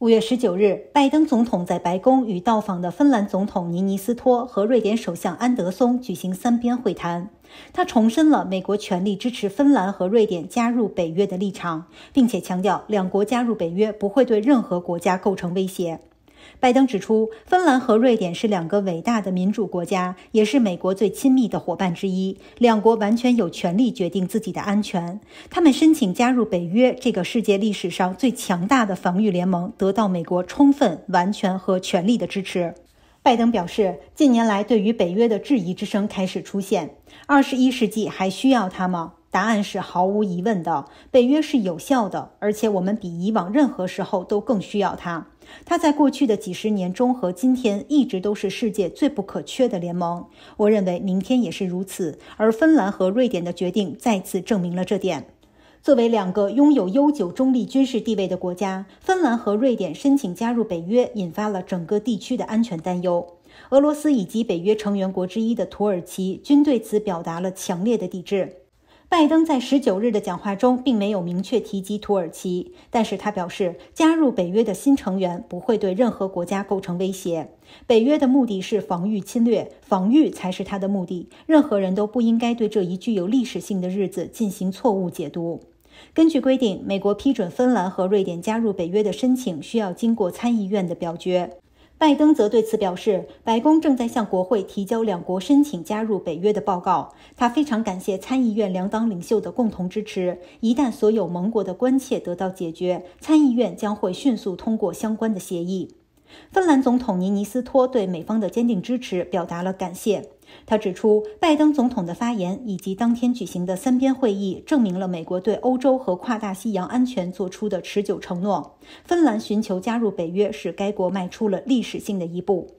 五月十九日，拜登总统在白宫与到访的芬兰总统尼尼斯托和瑞典首相安德松举行三边会谈。他重申了美国全力支持芬兰和瑞典加入北约的立场，并且强调两国加入北约不会对任何国家构成威胁。拜登指出，芬兰和瑞典是两个伟大的民主国家，也是美国最亲密的伙伴之一。两国完全有权利决定自己的安全。他们申请加入北约，这个世界历史上最强大的防御联盟，得到美国充分、完全和全力的支持。拜登表示，近年来对于北约的质疑之声开始出现。二十一世纪还需要它吗？答案是毫无疑问的，北约是有效的，而且我们比以往任何时候都更需要它。它在过去的几十年中和今天一直都是世界最不可缺的联盟。我认为明天也是如此。而芬兰和瑞典的决定再次证明了这点。作为两个拥有悠久中立军事地位的国家，芬兰和瑞典申请加入北约，引发了整个地区的安全担忧。俄罗斯以及北约成员国之一的土耳其均对此表达了强烈的抵制。拜登在十九日的讲话中并没有明确提及土耳其，但是他表示，加入北约的新成员不会对任何国家构成威胁。北约的目的是防御侵略，防御才是他的目的。任何人都不应该对这一具有历史性的日子进行错误解读。根据规定，美国批准芬兰和瑞典加入北约的申请需要经过参议院的表决。拜登则对此表示，白宫正在向国会提交两国申请加入北约的报告。他非常感谢参议院两党领袖的共同支持。一旦所有盟国的关切得到解决，参议院将会迅速通过相关的协议。芬兰总统尼尼斯托对美方的坚定支持表达了感谢。他指出，拜登总统的发言以及当天举行的三边会议，证明了美国对欧洲和跨大西洋安全作出的持久承诺。芬兰寻求加入北约是该国迈出了历史性的一步。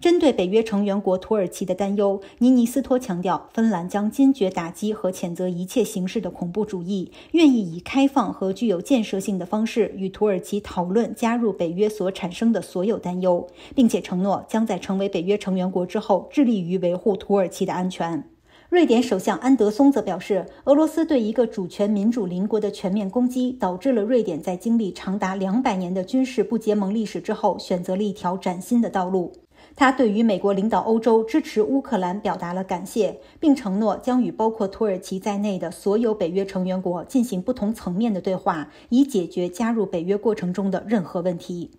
针对北约成员国土耳其的担忧，尼尼斯托强调，芬兰将坚决打击和谴责一切形式的恐怖主义，愿意以开放和具有建设性的方式与土耳其讨论加入北约所产生的所有担忧，并且承诺将在成为北约成员国之后致力于维护土耳其的安全。瑞典首相安德松则表示，俄罗斯对一个主权民主邻国的全面攻击，导致了瑞典在经历长达两百年的军事不结盟历史之后，选择了一条崭新的道路。他对于美国领导欧洲支持乌克兰表达了感谢，并承诺将与包括土耳其在内的所有北约成员国进行不同层面的对话，以解决加入北约过程中的任何问题。